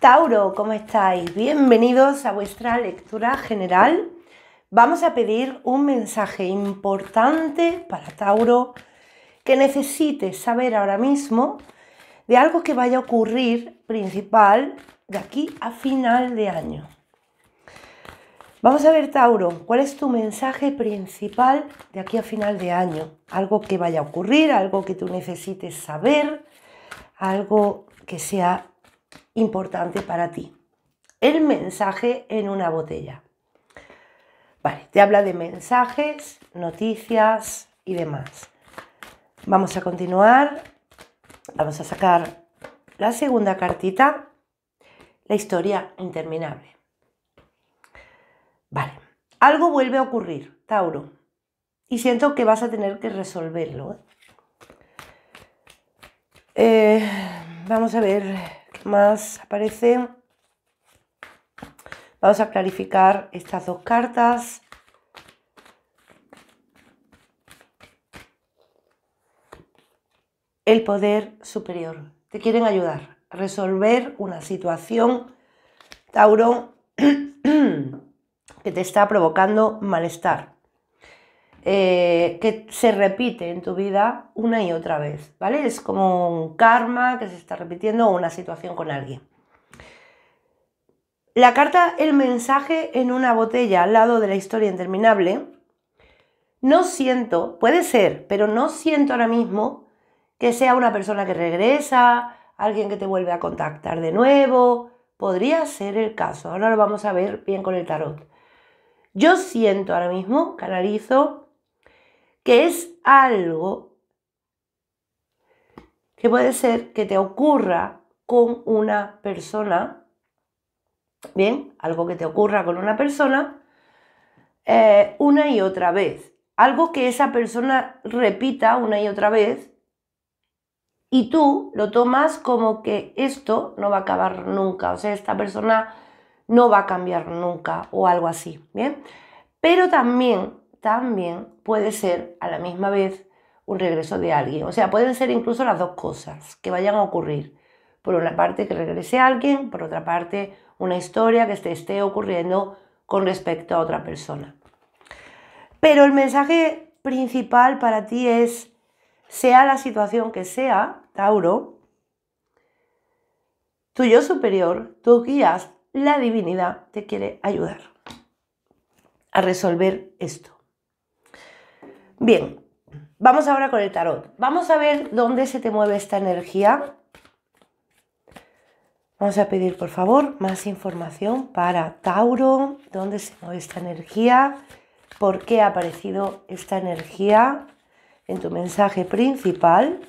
Tauro, ¿cómo estáis? Bienvenidos a vuestra lectura general. Vamos a pedir un mensaje importante para Tauro que necesites saber ahora mismo de algo que vaya a ocurrir principal de aquí a final de año. Vamos a ver, Tauro, ¿cuál es tu mensaje principal de aquí a final de año? Algo que vaya a ocurrir, algo que tú necesites saber, algo que sea importante para ti. El mensaje en una botella. Vale, te habla de mensajes, noticias y demás. Vamos a continuar. Vamos a sacar la segunda cartita, la historia interminable. Vale, algo vuelve a ocurrir, Tauro, y siento que vas a tener que resolverlo. ¿eh? Eh, vamos a ver más aparece. Vamos a clarificar estas dos cartas. El poder superior. Te quieren ayudar a resolver una situación, Tauro, que te está provocando malestar. Eh, que se repite en tu vida una y otra vez, ¿vale? Es como un karma que se está repitiendo o una situación con alguien. La carta El mensaje en una botella al lado de la historia interminable, no siento, puede ser, pero no siento ahora mismo que sea una persona que regresa, alguien que te vuelve a contactar de nuevo, podría ser el caso. Ahora lo vamos a ver bien con el tarot. Yo siento ahora mismo, canalizo, que es algo que puede ser que te ocurra con una persona, bien, algo que te ocurra con una persona eh, una y otra vez, algo que esa persona repita una y otra vez y tú lo tomas como que esto no va a acabar nunca, o sea, esta persona no va a cambiar nunca o algo así, bien. Pero también también puede ser a la misma vez un regreso de alguien. O sea, pueden ser incluso las dos cosas que vayan a ocurrir. Por una parte que regrese alguien, por otra parte una historia que te esté ocurriendo con respecto a otra persona. Pero el mensaje principal para ti es, sea la situación que sea, Tauro, tu yo superior, tus guías, la divinidad te quiere ayudar a resolver esto. Bien, vamos ahora con el tarot. Vamos a ver dónde se te mueve esta energía. Vamos a pedir, por favor, más información para Tauro, dónde se mueve esta energía, por qué ha aparecido esta energía en tu mensaje principal.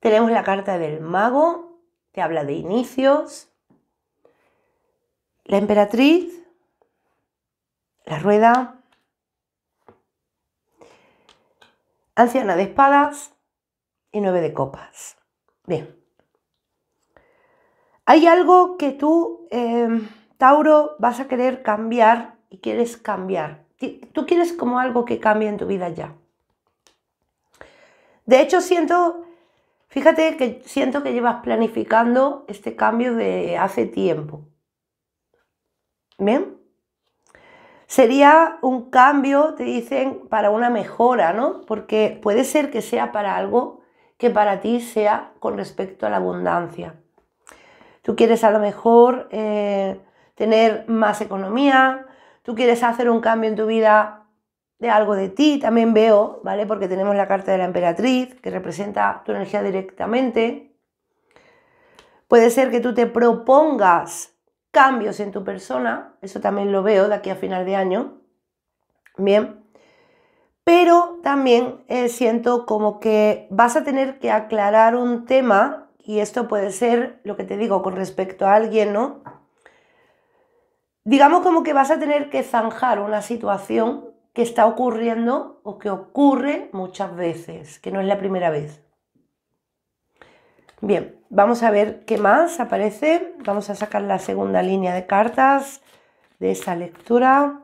Tenemos la carta del mago, te habla de inicios. La emperatriz, la rueda, anciana de espadas y nueve de copas. Bien. Hay algo que tú, em, Tauro, vas a querer cambiar y quieres cambiar. Tú quieres como algo que cambie en tu vida ya. De hecho, siento Fíjate que siento que llevas planificando este cambio de hace tiempo. ¿Bien? Sería un cambio, te dicen, para una mejora, ¿no? Porque puede ser que sea para algo que para ti sea con respecto a la abundancia. Tú quieres a lo mejor eh, tener más economía, tú quieres hacer un cambio en tu vida de algo de ti, también veo, ¿vale? Porque tenemos la carta de la emperatriz que representa tu energía directamente. Puede ser que tú te propongas cambios en tu persona, eso también lo veo de aquí a final de año. Bien. Pero también eh, siento como que vas a tener que aclarar un tema, y esto puede ser lo que te digo con respecto a alguien, ¿no? Digamos como que vas a tener que zanjar una situación que está ocurriendo o que ocurre muchas veces, que no es la primera vez. Bien, vamos a ver qué más aparece. Vamos a sacar la segunda línea de cartas de esta lectura.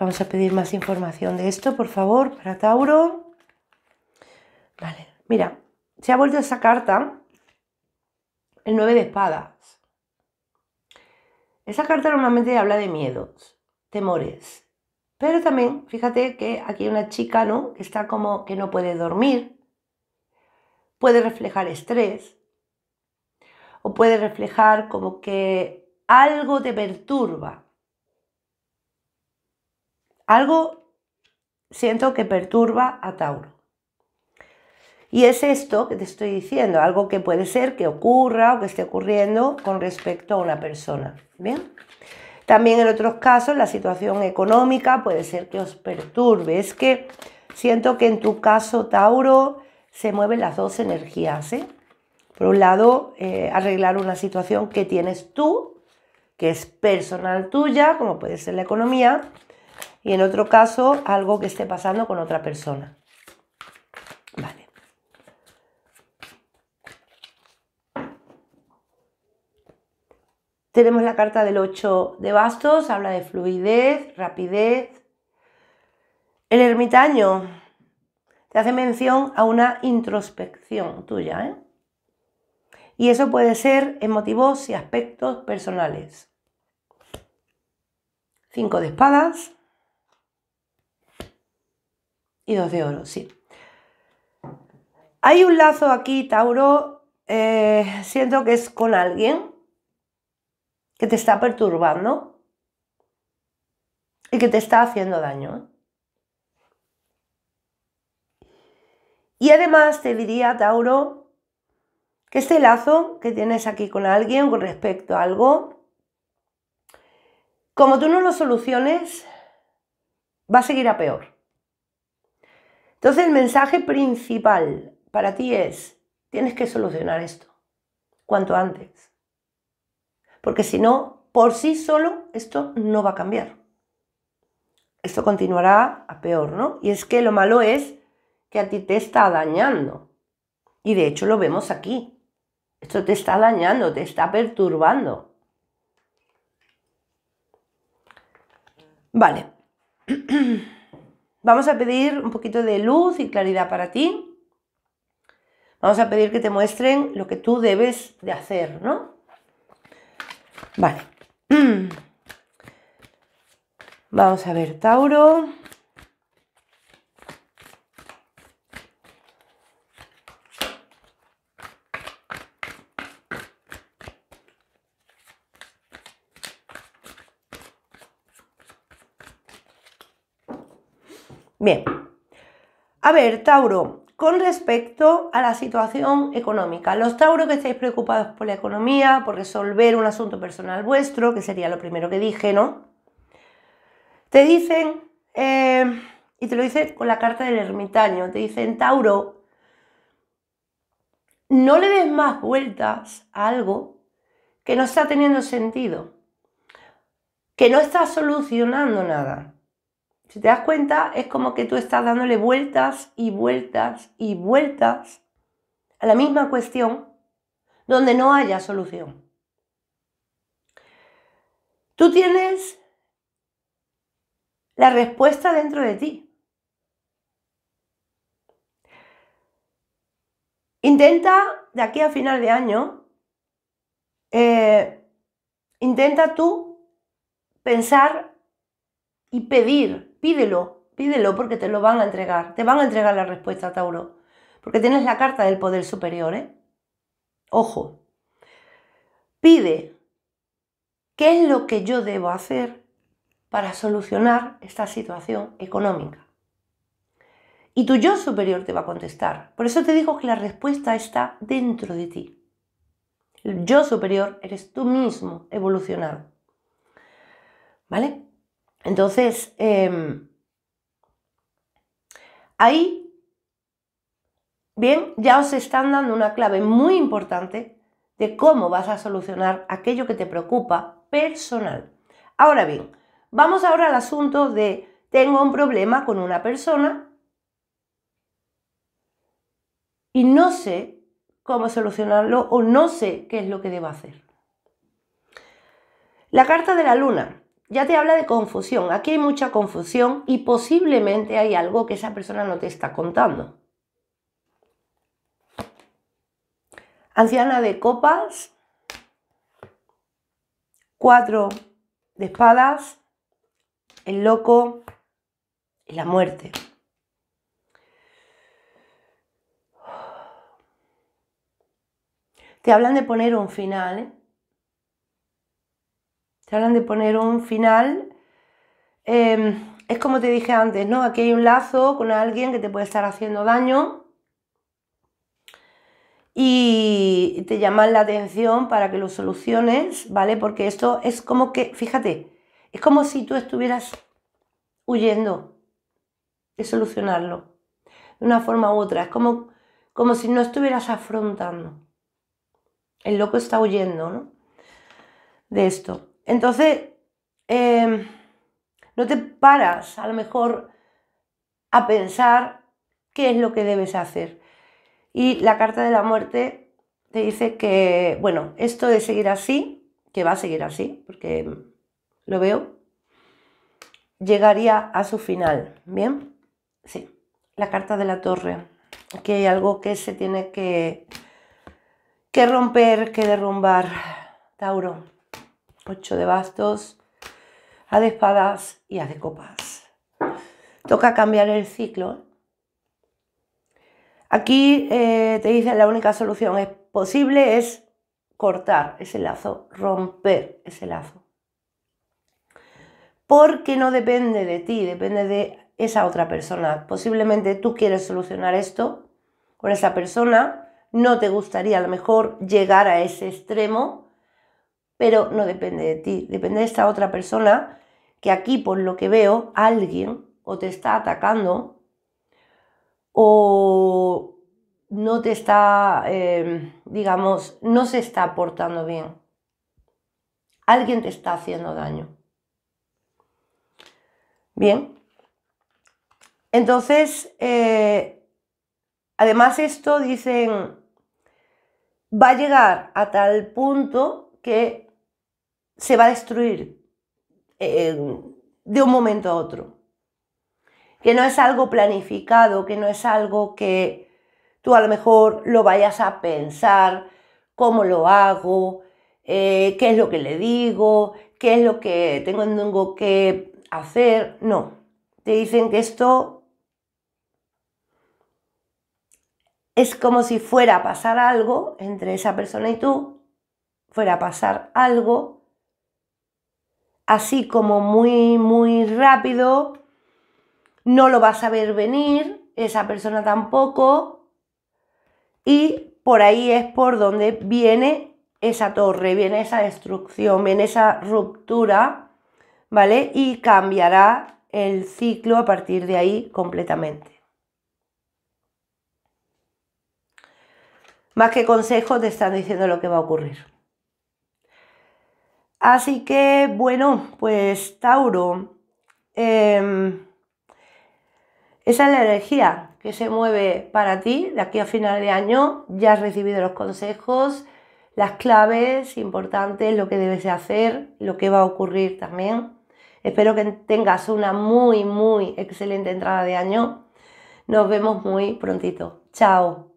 Vamos a pedir más información de esto, por favor, para Tauro. Vale, mira, se ha vuelto esa carta, el 9 de espadas. Esa carta normalmente habla de miedos, temores, pero también, fíjate que aquí hay una chica, ¿no? Que está como que no puede dormir, puede reflejar estrés, o puede reflejar como que algo te perturba. Algo siento que perturba a Tauro. Y es esto que te estoy diciendo, algo que puede ser que ocurra o que esté ocurriendo con respecto a una persona. ¿Bien? También en otros casos la situación económica puede ser que os perturbe. Es que siento que en tu caso, Tauro, se mueven las dos energías. ¿eh? Por un lado, eh, arreglar una situación que tienes tú, que es personal tuya, como puede ser la economía, y en otro caso, algo que esté pasando con otra persona. Tenemos la carta del 8 de bastos, habla de fluidez, rapidez. El ermitaño te hace mención a una introspección tuya, ¿eh? Y eso puede ser en motivos y aspectos personales. 5 de espadas y dos de oro, sí. Hay un lazo aquí, Tauro, eh, siento que es con alguien, que te está perturbando y que te está haciendo daño. Y además te diría, Tauro, que este lazo que tienes aquí con alguien con respecto a algo, como tú no lo soluciones, va a seguir a peor. Entonces el mensaje principal para ti es, tienes que solucionar esto cuanto antes porque si no, por sí solo esto no va a cambiar. Esto continuará a peor, ¿no? Y es que lo malo es que a ti te está dañando. Y de hecho lo vemos aquí. Esto te está dañando, te está perturbando. Vale. Vamos a pedir un poquito de luz y claridad para ti. Vamos a pedir que te muestren lo que tú debes de hacer, ¿no? Vale. Vamos a ver, Tauro. Bien. A ver, Tauro, con respecto a la situación económica. Los Tauro que estáis preocupados por la economía, por resolver un asunto personal vuestro, que sería lo primero que dije, ¿no? Te dicen, eh, y te lo dice con la carta del ermitaño, te dicen, Tauro, no le des más vueltas a algo que no está teniendo sentido, que no está solucionando nada. Si te das cuenta, es como que tú estás dándole vueltas y vueltas y vueltas a la misma cuestión donde no haya solución. Tú tienes la respuesta dentro de ti. Intenta, de aquí a final de año, eh, intenta tú pensar y pedir Pídelo, pídelo porque te lo van a entregar. Te van a entregar la respuesta, Tauro. Porque tienes la carta del poder superior, ¿eh? Ojo. Pide, ¿qué es lo que yo debo hacer para solucionar esta situación económica? Y tu yo superior te va a contestar. Por eso te digo que la respuesta está dentro de ti. El yo superior eres tú mismo evolucionado. ¿Vale? Entonces, em, ahí, bien, ya os están dando una clave muy importante de cómo vas a solucionar aquello que te preocupa personal. Ahora bien, vamos ahora al asunto de tengo un problema con una persona y no sé cómo solucionarlo o no sé qué es lo que debo hacer. La carta de la luna ya te habla de confusión. Aquí hay mucha confusión y posiblemente hay algo que esa persona no te está contando. Anciana de copas, cuatro de espadas, el loco y la muerte. Te hablan de poner un final, ¿eh? hablan de poner un final. Em, es como te dije antes, ¿no? Aquí hay un lazo con alguien que te puede estar haciendo daño y te llaman la atención para que lo soluciones, ¿vale? Porque esto es como que, fíjate, es como si tú estuvieras huyendo de solucionarlo de una forma u otra. Es como, como si no estuvieras afrontando. El loco está huyendo, ¿no? De esto. Entonces, em, no te paras a lo mejor a pensar qué es lo que debes hacer. Y la carta de la muerte te dice que, bueno, esto de seguir así, que va a seguir así, porque lo veo, llegaría a su final. ¿Bien? Sí. La carta de la torre, que hay algo que se tiene que, que romper, que derrumbar. Tauro, 8 de bastos, A de espadas y A de copas. Toca cambiar el ciclo. Aquí eh, te dicen la única solución posible es cortar ese lazo, romper ese lazo. Porque no depende de ti, depende de esa otra persona. Posiblemente tú quieres solucionar esto con esa persona, no te gustaría a lo mejor llegar a ese extremo, pero no depende de ti, depende de esta otra persona que aquí, por lo que veo, alguien o te está atacando o no te está, em, digamos, no se está portando bien. Alguien te está haciendo daño. Bien. Entonces, eh, además esto dicen, va a llegar a tal punto que se va a destruir eh, de un momento a otro. Que no es algo planificado, que no es algo que tú a lo mejor lo vayas a pensar, cómo lo hago, eh, qué es lo que le digo, qué es lo que tengo que hacer. No, te dicen que esto es como si fuera a pasar algo entre esa persona y tú, fuera a pasar algo así como muy, muy rápido, no lo vas a ver venir, esa persona tampoco, y por ahí es por donde viene esa torre, viene esa destrucción, viene esa ruptura, ¿vale? Y cambiará el ciclo a partir de ahí completamente. Más que consejos te están diciendo lo que va a ocurrir. Así que bueno, pues Tauro, em, esa es la energía que se mueve para ti de aquí a final de año. Ya has recibido los consejos, las claves importantes, lo que debes hacer, lo que va a ocurrir también. Espero que tengas una muy, muy excelente entrada de año. Nos vemos muy prontito. Chao.